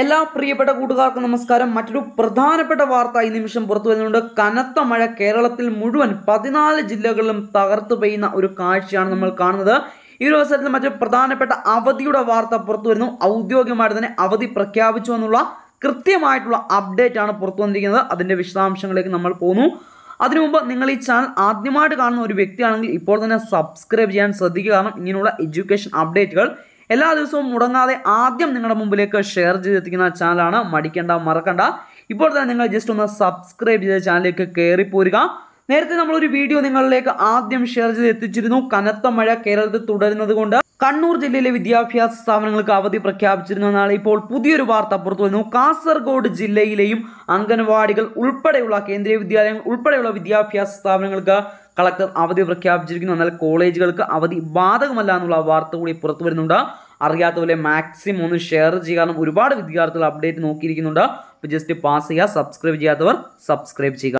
എല്ലാ പ്രിയപ്പെട്ട കൂട്ടുകാർക്കും നമസ്കാരം മറ്റൊരു പ്രധാനപ്പെട്ട വാർത്ത ഈ നിമിഷം പുറത്തു വരുന്നുണ്ട് കനത്ത മഴ കേരളത്തിൽ മുഴുവൻ പതിനാല് ജില്ലകളിലും തകർത്തു പെയ്യുന്ന ഒരു കാഴ്ചയാണ് നമ്മൾ കാണുന്നത് ഈ ഒരു അവസരത്തിൽ മറ്റൊരു പ്രധാനപ്പെട്ട അവധിയുടെ വാർത്ത പുറത്തു വരുന്നു ഔദ്യോഗികമായിട്ട് തന്നെ അവധി പ്രഖ്യാപിച്ചു എന്നുള്ള കൃത്യമായിട്ടുള്ള അപ്ഡേറ്റ് ആണ് പുറത്തു വന്നിരിക്കുന്നത് അതിൻ്റെ വിശദാംശങ്ങളിലേക്ക് നമ്മൾ പോകുന്നു അതിനു മുമ്പ് നിങ്ങൾ ഈ ചാനൽ ആദ്യമായിട്ട് കാണുന്ന ഒരു വ്യക്തിയാണെങ്കിൽ ഇപ്പോൾ തന്നെ സബ്സ്ക്രൈബ് ചെയ്യാൻ ശ്രദ്ധിക്കുക കാരണം ഇങ്ങനെയുള്ള എഡ്യൂക്കേഷൻ അപ്ഡേറ്റുകൾ എല്ലാ ദിവസവും മുടങ്ങാതെ ആദ്യം നിങ്ങളുടെ മുമ്പിലേക്ക് ഷെയർ ചെയ്തെത്തിക്കുന്ന ചാനലാണ് മടിക്കേണ്ട മറക്കണ്ട ഇപ്പോൾ തന്നെ നിങ്ങൾ ജസ്റ്റ് ഒന്ന് സബ്സ്ക്രൈബ് ചെയ്ത ചാനലിലേക്ക് പോരുക നേരത്തെ നമ്മളൊരു വീഡിയോ നിങ്ങളിലേക്ക് ആദ്യം ഷെയർ ചെയ്ത് എത്തിച്ചിരുന്നു കനത്ത മഴ കേരളത്തിൽ തുടരുന്നത് കൊണ്ട് കണ്ണൂർ ജില്ലയിലെ വിദ്യാഭ്യാസ സ്ഥാപനങ്ങൾക്ക് അവധി പ്രഖ്യാപിച്ചിരുന്നതാണ് ഇപ്പോൾ പുതിയൊരു വാർത്ത പുറത്തു വരുന്നു കാസർഗോഡ് ജില്ലയിലെയും അംഗൻവാടികൾ ഉൾപ്പെടെയുള്ള കേന്ദ്രീയ വിദ്യാലയങ്ങൾ ഉൾപ്പെടെയുള്ള വിദ്യാഭ്യാസ സ്ഥാപനങ്ങൾക്ക് കളക്ടർ അവധി പ്രഖ്യാപിച്ചിരിക്കുന്നു എന്നാൽ കോളേജുകൾക്ക് അവധി ബാധകമല്ല എന്നുള്ള വാർത്ത കൂടി പുറത്തു വരുന്നുണ്ട് അറിയാത്തവരെ മാക്സിമം ഒന്ന് ഷെയർ ചെയ്യുക കാരണം ഒരുപാട് വിദ്യാർത്ഥികൾ അപ്ഡേറ്റ് നോക്കിയിരിക്കുന്നുണ്ട് അപ്പോൾ ജസ്റ്റ് പാസ് ചെയ്യുക സബ്സ്ക്രൈബ് ചെയ്യാത്തവർ സബ്സ്ക്രൈബ് ചെയ്യുക